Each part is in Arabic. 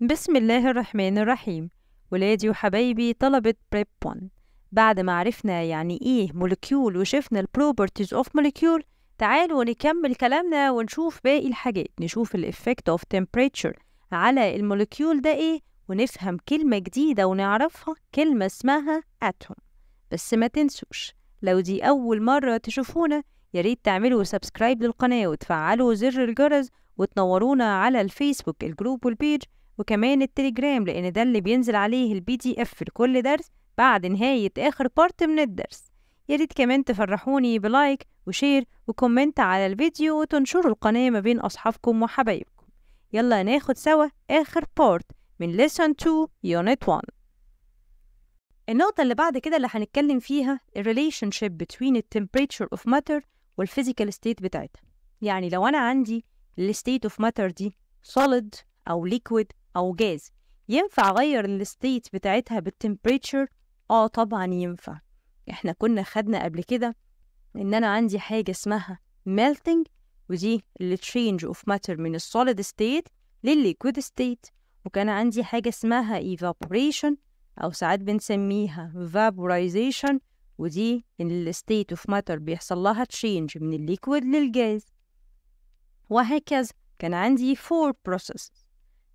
بسم الله الرحمن الرحيم ولادي وحبايبي طلبة بريب 1 بعد ما عرفنا يعني ايه مولكيول وشفنا البروبرتيز اوف مولكيول تعالوا نكمل كلامنا ونشوف باقي الحاجات نشوف الافكت اوف temperature على المولكيول ده ايه ونفهم كلمة جديدة ونعرفها كلمة اسمها اتوم بس ما تنسوش لو دي أول مرة تشوفونا ياريت تعملوا سبسكرايب للقناة وتفعلوا زر الجرس وتنورونا على الفيسبوك الجروب والبيج وكمان التليجرام لأن ده اللي بينزل عليه البي دي اف لكل درس بعد نهاية آخر بارت من الدرس يا ريت كمان تفرحوني بلايك وشير وكومنت على الفيديو وتنشروا القناة ما بين أصحابكم وحبايبكم يلا ناخد سوا آخر بارت من Lesson 2 Unit 1 النقطة اللي بعد كده اللي هنتكلم فيها الريليشن شيب between temperature of matter والفيزيكال state بتاعتها يعني لو أنا عندي state of matter دي solid أو liquid أو جاز ينفع أغير الستيت بتاعتها بالتمبريتشر آه طبعا ينفع إحنا كنا خدنا قبل كده إن أنا عندي حاجة اسمها melting ودي اللي change of matter من state ستيت liquid state وكان عندي حاجة اسمها evaporation أو ساعات بنسميها vaporization ودي إن الستيت اوف ماتر بيحصل لها تشينج من الليكويد للجاز وهكذا كان عندي four processes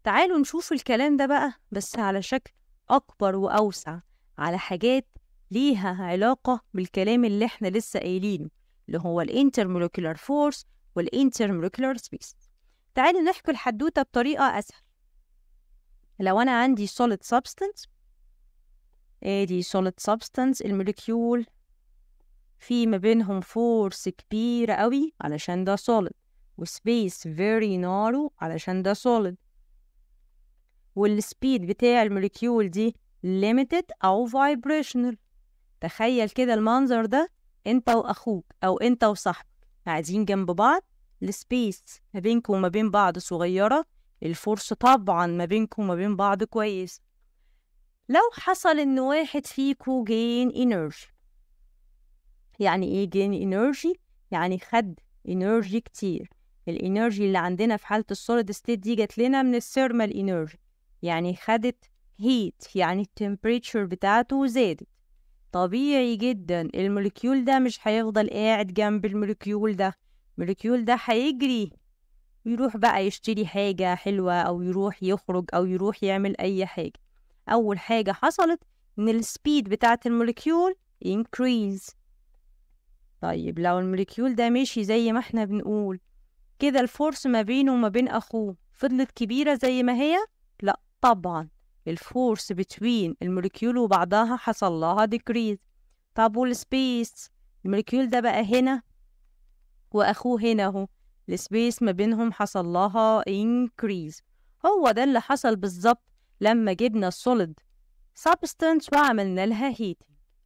تعالوا نشوف الكلام ده بقى بس على شكل أكبر وأوسع على حاجات ليها علاقة بالكلام اللي احنا لسه قايلينه اللي هو الانترمولكيولار فورس والانترمولكيولار سبيس تعالوا نحكي الحدوتة بطريقة أسهل لو أنا عندي solid substance ادي solid substance المولكيول في ما بينهم فورس كبيرة قوي علشان ده solid وسبيس very narrow علشان ده solid والسبيد بتاع الموليكيول دي limited أو vibrational تخيل كده المنظر ده انت واخوك او انت وصاحبك قاعدين جنب بعض السبيس ما بينكم وما بين بعض صغيرة الفرصة طبعا ما بينكم وما بين بعض كويس لو حصل ان واحد فيكو جين انرجي يعني ايه جين انرجي يعني خد انرجي كتير الانرجي اللي عندنا في حالة السوليد ستيت دي جات لنا من الثيرمال انرجي يعني خدت هيت يعني التمبريتشر بتاعته زادت طبيعي جدا الموليكيول ده مش هيفضل قاعد جنب الموليكيول ده الموليكيول ده هيجري يروح بقى يشتري حاجة حلوة أو يروح يخرج أو يروح يعمل أي حاجة أول حاجة حصلت إن السبيد بتاعة الموليكيول increase طيب لو الموليكيول ده مشي زي ما احنا بنقول كده الفورس ما بينه وما بين أخوه فضلت كبيرة زي ما هي طبعا الفورس بتوين الموليكيول وبعضها حصل لها ديكريز طب والسبيس الموليكيول ده بقى هنا واخوه هنا اهو السبيس ما بينهم حصل لها انكريز هو ده اللي حصل بالظبط لما جبنا السوليد سبستانس وعملنا لها هيت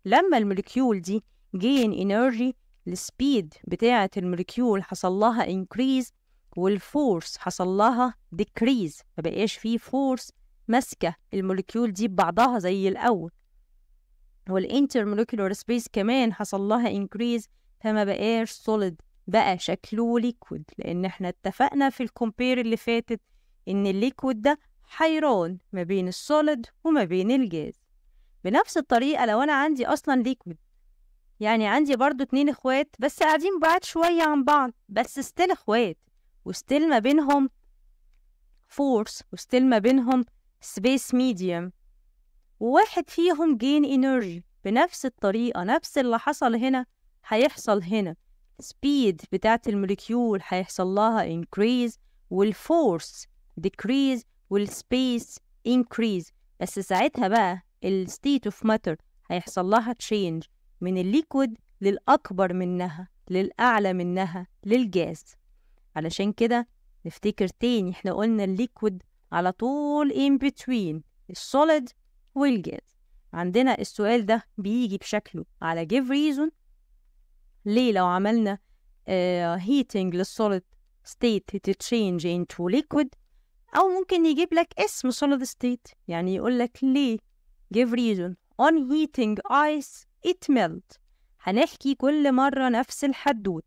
لما الموليكيول دي جين انرجي السبيد بتاعة الموليكيول حصل لها انكريز والفورس حصل لها ديكريز بقاش فيه فورس ماسكة الموليكيول دي ببعضها زي الأول والانترمولكيولار سبيس كمان حصل لها انكريز فما بقاش سوليد بقى شكله ليكويد لأن احنا اتفقنا في الكومبير اللي فاتت إن الليكويد ده حيران ما بين السوليد وما بين الجاز بنفس الطريقة لو أنا عندي أصلا ليكويد يعني عندي برضو اتنين اخوات بس قاعدين بعاد شوية عن بعض بس ستيل اخوات وستيل ما بينهم فورس وستيل ما بينهم سبيس ميديوم وواحد فيهم جين انرجي بنفس الطريقة نفس اللي حصل هنا هيحصل هنا سبيد بتاعة الموليكيول هيحصل لها increase والفورس decrease والسبيس increase بس ساعتها بقى الستيت state of matter هيحصل لها change من الليكويد للأكبر منها للأعلى منها للجاز علشان كده نفتكر تاني احنا قلنا الليكويد على طول in between السوليد والجاز عندنا السؤال ده بيجي بشكله على give reason ليه لو عملنا uh, heating للسوليد state change into liquid أو ممكن يجيب لك اسم solid state يعني يقول لك ليه give reason on heating ice it melt هنحكي كل مرة نفس الحدود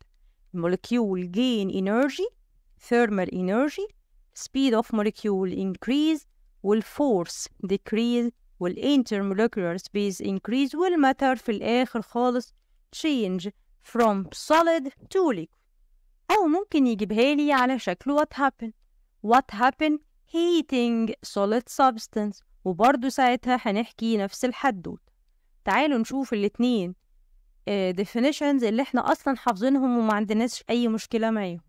المولكيول gain energy thermal energy speed of molecule increase والforce decrease والintermolecular space increase matter في الآخر خالص change from solid to liquid أو ممكن يجيبها لي على شكل what happened what happened heating solid substance وبرضه ساعتها هنحكي نفس الحدود تعالوا نشوف الاتنين definitions اللي احنا أصلا حافظينهم وما عندناش أي مشكلة معاهم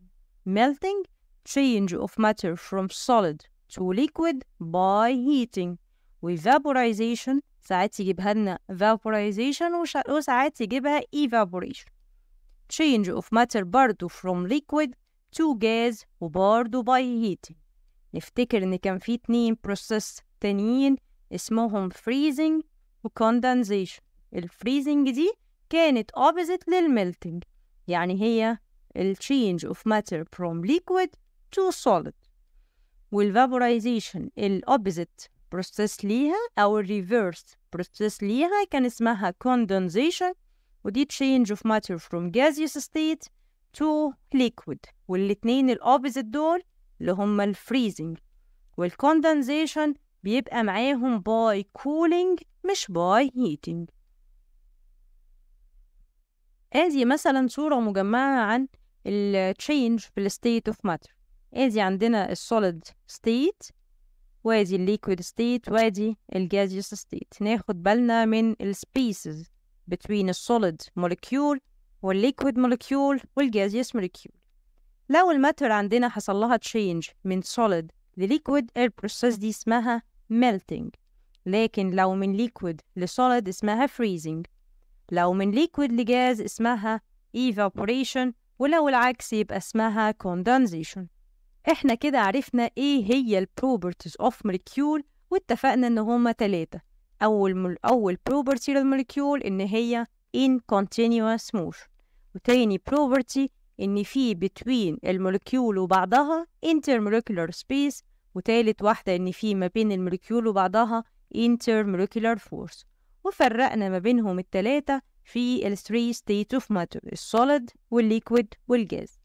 melting change of matter from solid to liquid by heating vaporization ساعات يجيبها لنا vaporization وساعات يجيبها evaporation change of matter برضو from liquid to gas وبرضو by heating نفتكر إن كان في اتنين process تانيين اسمهم freezing وcondensation الفريزنج دي كانت opposite للmelting يعني هي ال change of matter from liquid تو سوليد والفابورايزيشن الأوبزيت بروسيس ليها أو الريفيرس بروسيس ليها كان اسمها condensation ودي change of matter from gaseous state to liquid والاتنين الأوبزيت دول اللي هما الفريزنج والكوندنسيشن بيبقى معاهم باي كولينج مش باي هيتينج ادي مثلا صورة مجمعة عن التشينج change في state of matter ادي عندنا السوليد ستيت وادي الليكويد ستيت وادي الجازيوس ستيت ناخد بالنا من السبيسز بين السوليد مولكيول والليكويد مولكيول والجازيوس مولكيول لو الماتر عندنا حصل لها تشينج من سوليد لليكويد البروسيس دي اسمها ميلتينج لكن لو من ليكويد لسوليد اسمها فريزينج لو من ليكويد لجاز اسمها ايفابوريشن ولو العكس يبقى اسمها كوندنسيشن احنا كده عرفنا ايه هي البروبرتيز اوف مولكيول واتفقنا ان هما تلاتة اول مل... اول بروبرتي للمولكيول ان هي in continuous motion وتاني بروبرتي ان في بتوين المولكيول وبعضها intermolecular space وتالت واحدة ان في ما بين المولكيول وبعضها intermolecular force وفرقنا ما بينهم التلاتة في ال 3 state of matter السوليد والليكويد والجاز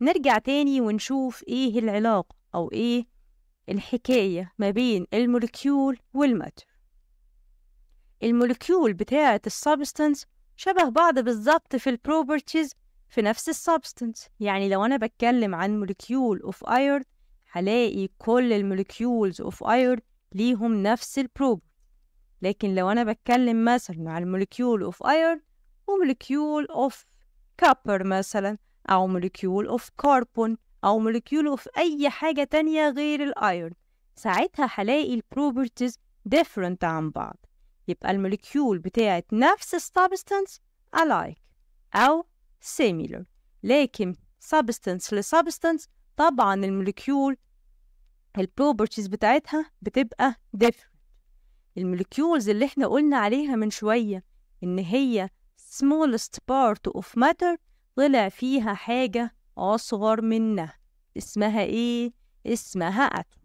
نرجع تاني ونشوف ايه العلاقة او ايه الحكاية ما بين المولكيول والماتر المولكيول بتاعة السبستانس شبه بعض بالظبط في البروبرتيز في نفس السبستانس يعني لو أنا بتكلم عن مولكيول أوف أيرن هلاقي كل المولكيولز أوف أيرن ليهم نفس البروب لكن لو أنا بتكلم مثلا عن مولكيول أوف أيرن ومولكيول أوف كابر مثلا أو مولكيول أوف كاربون أو مولكيول أوف أي حاجة تانية غير الأيرون ساعتها هلاقي البروبرتيز different عن بعض يبقى المولكيول بتاعة نفس السبستانس alike أو similar لكن substance لسبستانس طبعا المولكيول البروبرتيز بتاعتها بتبقى different المولكيولز اللي احنا قلنا عليها من شوية إن هي smallest part of matter طلع فيها حاجة أصغر منها اسمها إيه؟ اسمها أتوم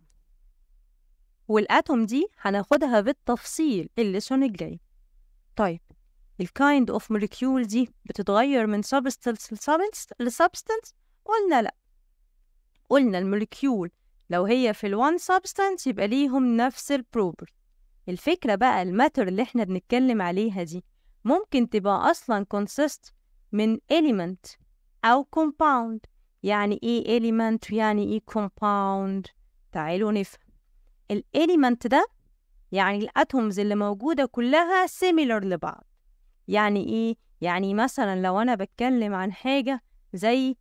والأتوم دي هناخدها بالتفصيل الليسون الجاي طيب الكايند اوف molecule دي بتتغير من substance لسبستنس قلنا لأ قلنا الموليكيول لو هي في الوان سبستنس يبقى ليهم نفس البروبرتي الفكرة بقى الماتر اللي احنا بنتكلم عليها دي ممكن تبقى أصلا كونسيست من element أو compound يعني إيه element ويعني إيه compound تعالوا نفهم الإليمنت ده يعني الأتومز اللي موجودة كلها similar لبعض يعني إيه؟ يعني مثلا لو أنا بتكلم عن حاجة زي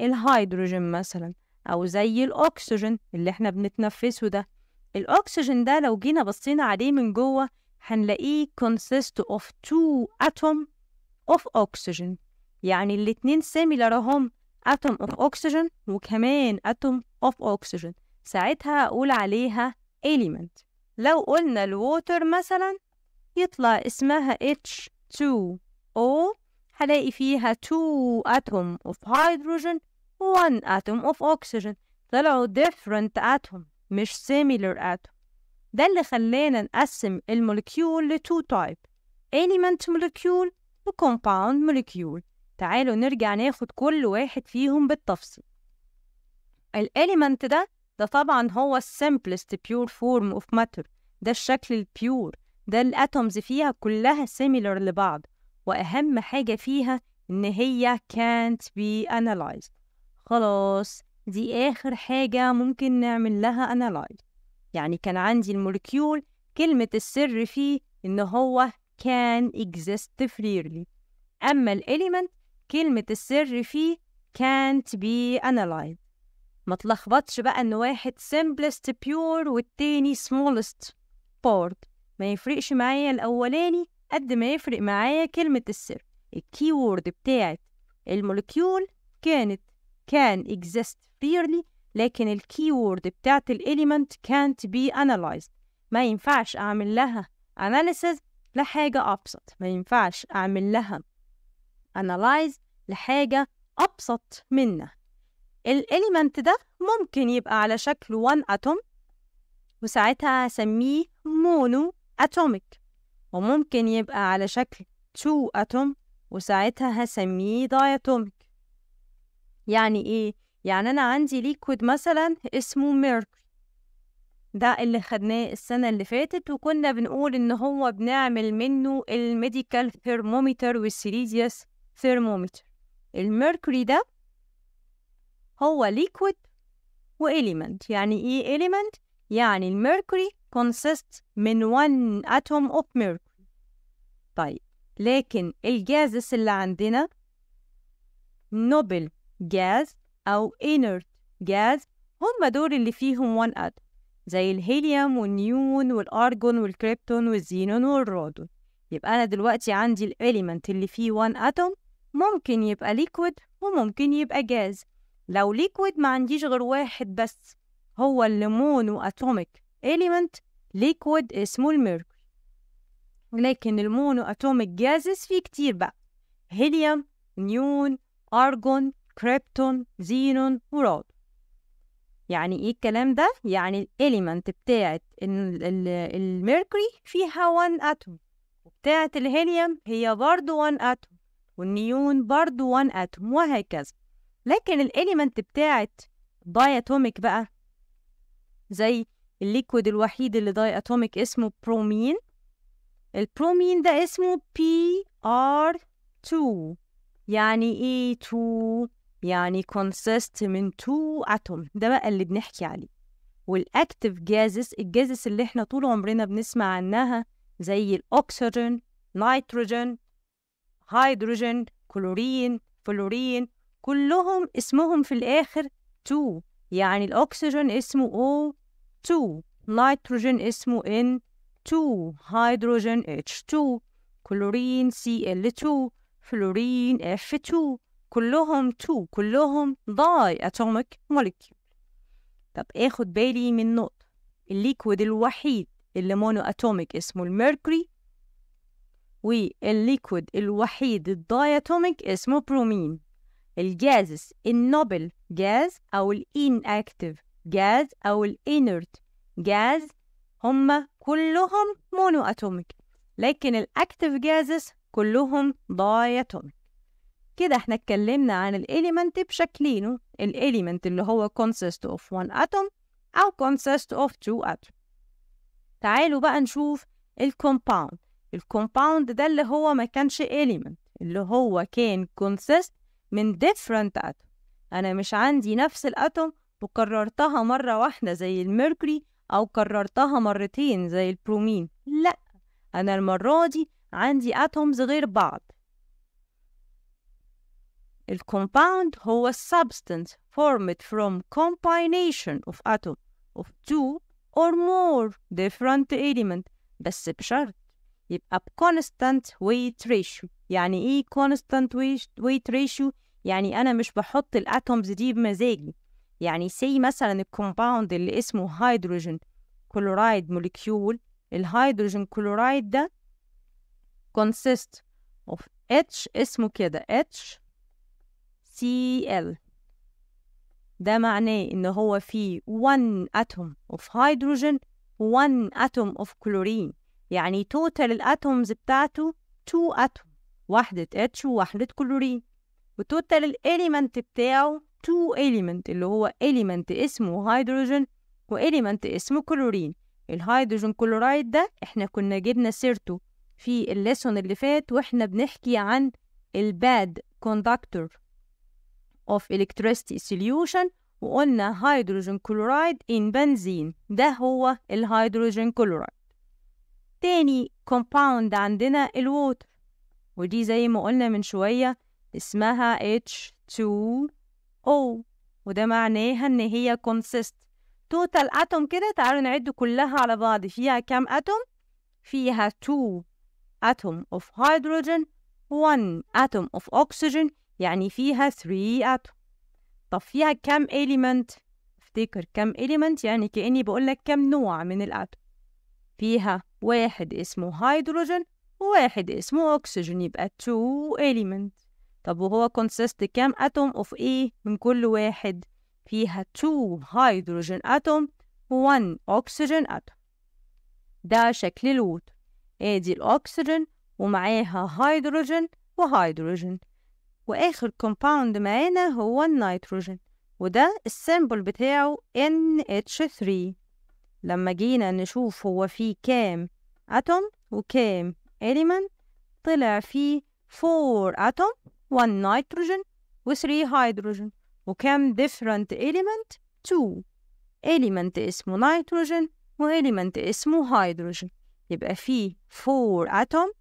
الهيدروجين مثلا أو زي الأكسجين اللي إحنا بنتنفسه ده الأكسجين ده لو جينا بصينا عليه من جوه هنلاقيه consist of two atoms of oxygen يعني الاتنين سيميلر اهم اتوم اوف اوكسجين وكمان اتوم اوف اوكسجين ساعتها اقول عليها element لو قلنا الووتر مثلا يطلع اسمها H2O هلاقي فيها 2 atom of hydrogen و 1 atom of oxygen طلعوا different atom مش similar atom ده اللي خلانا نقسم المولكيول ل 2 type element molecule وكومباوند موليكيول تعالوا نرجع ناخد كل واحد فيهم بالتفصيل الاليمنت ده ده طبعا هو السمبلست بيور فورم اوف ماتر ده الشكل البيور ده الاتومز فيها كلها سيميلر لبعض واهم حاجه فيها ان هي can't be analyzed خلاص دي اخر حاجه ممكن نعمل لها analyze يعني كان عندي الموليكيول كلمه السر فيه ان هو can exist freely أما الإليمنت element كلمة السر فيه can't be analyzed ما تلخبطش بقى إن واحد simplest pure والتاني smallest part ما يفرقش معايا الأولاني قد ما يفرق معايا كلمة السر الكيورد وورد بتاعت المولكيول كانت can exist freely لكن الكيورد بتاعت الاليمنت can't be analyzed ما ينفعش أعمل لها analysis لحاجة أبسط ما ينفعش أعمل لها analyze لحاجة أبسط منه الإليمنت ده ممكن يبقى على شكل 1 أتوم وساعتها أسميه مونو أتوميك وممكن يبقى على شكل تو أتوم وساعتها هسميه داياتوميك يعني إيه؟ يعني أنا عندي ليكويد مثلا اسمه ميرك ده اللي خدناه السنة اللي فاتت وكنا بنقول إن هو بنعمل منه الميديكال ثيرمومتر والسيليزيوس ثيرمومتر الميركوري ده هو ليكويد وإليمنت يعني إيه إليمنت؟ يعني الميركوري consists من one atom of mercury طيب لكن الجازس اللي عندنا نوبل جاز أو inert جاز هم دول اللي فيهم one atom زي الهيليوم والنيون والأرجون والكريبتون والزينون والرادون يبقى أنا دلوقتي عندي الإليمنت اللي فيه وان أتوم ممكن يبقى ليكويد وممكن يبقى جاز لو ليكويد ما عنديش غير واحد بس هو اللي مونو أتوميك إليمنت ليكويد اسمه الميركوري لكن المونو أتوميك جازز فيه كتير بقى هيليوم نيون أرجون كريبتون زينون ورادون يعني ايه الكلام ده يعني الاليمنت بتاعه الميركوري فيها 1 اتوم وبتاعه الهيليوم هي برضو 1 اتوم والنيون برضو 1 اتوم وهكذا لكن الاليمنت بتاعه داي اتوميك بقى زي الليكويد الوحيد اللي داي اتوميك اسمه برومين البرومين ده اسمه بي ار 2 يعني ايه 2 يعني consist من two اتوم ده بقى اللي بنحكي عليه والأكتف جازس الجازس اللي احنا طول عمرنا بنسمع عنها زي الأكسجين نيتروجين هيدروجين كلورين فلورين كلهم اسمهم في الآخر تو يعني الأكسجين اسمه O2 نيتروجين اسمه N2 هيدروجين H2 كلورين Cl2 فلورين F2 كلهم تو كلهم ضاي اتوميك موليكيول طب اخد بالي من نقطة الليكويد الوحيد اللي مونو اتوميك اسمه الميركوري والليكويد الوحيد الضاي اتوميك اسمه برومين الجازس النوبل جاز او الان اكتف جاز او الانرت جاز هما كلهم مونو اتوميك لكن الاكتف جازس كلهم ضاي اتوميك كده احنا اتكلمنا عن الاليمنت بشكلينه الاليمنت اللي هو consist of one atom أو consist of two atom تعالوا بقى نشوف الكومباوند الكومباوند ده اللي هو ما كانش element اللي هو كان consist من different atom أنا مش عندي نفس الأتوم وكررتها مرة واحدة زي الميركوري أو كررتها مرتين زي البرومين لأ أنا المرة دي عندي أتومز غير بعض الكومباوند هو substance formed from combination of atom of two or more different element بس بشرط يبقى ب constant weight ratio يعني ايه constant weight ratio يعني انا مش بحط الاتومز دي بمزاجي يعني سي مثلا الكومباوند اللي اسمه هيدروجين كلورايد موليكيول الهيدروجين كلورايد ده consist of H اسمه كده H HCl ده معناه إن هو فيه 1 atom of hydrogen 1 atom of chlorine يعني total الاتومز بتاعته 2 atom واحدة H وواحدة كلورين وتوتال الاليمنت بتاعه 2 element اللي هو element اسمه هيدروجين وإليمنت اسمه كلورين الهيدروجين كلورايد ده احنا كنا جبنا سيرته في الليسون اللي فات واحنا بنحكي عن الباد كوندكتور of electricity solution وقلنا هيدروجين كلورايد in بنزين ده هو الهيدروجين كلورايد تاني compound عندنا الووتر ودي زي ما قلنا من شوية اسمها H2O وده معناها إن هي consist total atom كده تعالوا نعد كلها على بعض فيها كام atom فيها 2 atom of hydrogen 1 atom of oxygen يعني فيها 3 اتوم طب فيها كم element افتكر كم element يعني كأني بقول لك كم نوع من الاتوم فيها واحد اسمه هيدروجين وواحد اسمه اكسجين يبقى two element طب وهو consist كام اتوم اوف ايه من كل واحد فيها two هيدروجين اتوم one oxygen اكسجين اتوم ده شكل الوتر ادي الاكسجين ومعاها هيدروجين وهيدروجين وآخر كومباوند معانا هو النيتروجين وده السيمبل بتاعه NH3 لما جينا نشوف هو فيه كام أتوم وكام إليمنت طلع فيه 4 أتوم 1 نيتروجين و3 هيدروجين وكام different element 2 element اسمه نيتروجين وإليمنت اسمه هيدروجين يبقى فيه 4 أتوم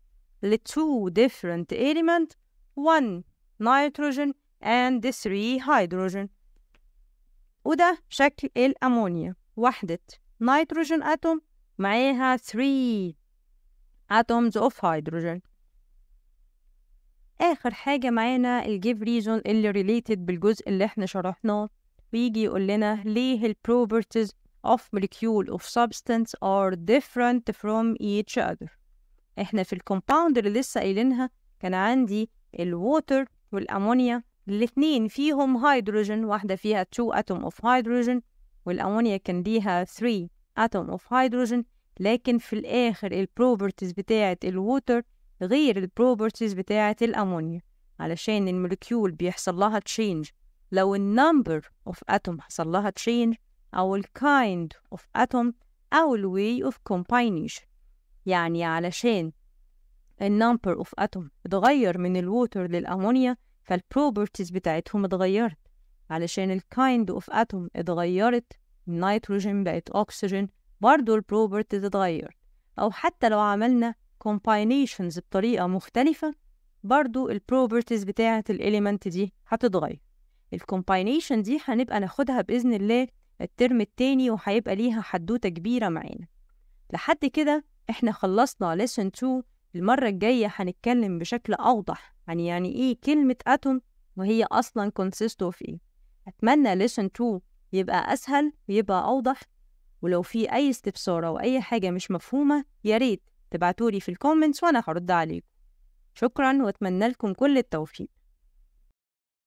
ل 2 different element 1 نيتروجين and 3 hydrogen وده شكل الأمونيا وحدة نيتروجين أتوم معاها 3 atoms of hydrogen آخر حاجة معانا الجيف ريزون اللي related بالجزء اللي احنا شرحناه بيجي يقول لنا ليه البروبرتيز properties of molecule of substance are different from each other احنا في الكومباوند اللي لسه قايلينها كان عندي الووتر والأمونيا الاثنين فيهم هيدروجين واحدة فيها 2 أتوم أوف هيدروجين والأمونيا كان ليها 3 أتوم أوف هيدروجين لكن في الآخر البروبرتيز بتاعة الووتر غير البروبرتيز بتاعة الأمونيا علشان الموليكيول بيحصل لها تشينج لو النمبر of اتوم حصل لها تشينج او الكايند of اتوم او الواي of كومباينيشن يعني علشان النمبر اوف اتوم اتغير من الووتر للامونيا فالبروبرتيز بتاعتهم اتغيرت علشان الكايند اوف اتوم اتغيرت النيتروجين بقت اكسجين برضه البروبرتيز اتغيرت او حتى لو عملنا combinations بطريقه مختلفه برضو البروبرتيز بتاعه الاليمنت دي هتتغير الكومباينيشن دي هنبقى ناخدها باذن الله الترم التاني وهيبقى ليها حدوته كبيره معانا لحد كده احنا خلصنا lesson 2 المرة الجاية هنتكلم بشكل أوضح عن يعني إيه كلمة أتوم وهي أصلا consist of إيه أتمنى listen to يبقى أسهل ويبقى أوضح ولو في أي استفسار أو أي حاجة مش مفهومة ياريت تبعتولي في الكومنتس وأنا هرد عليكم شكرا وأتمنى لكم كل التوفيق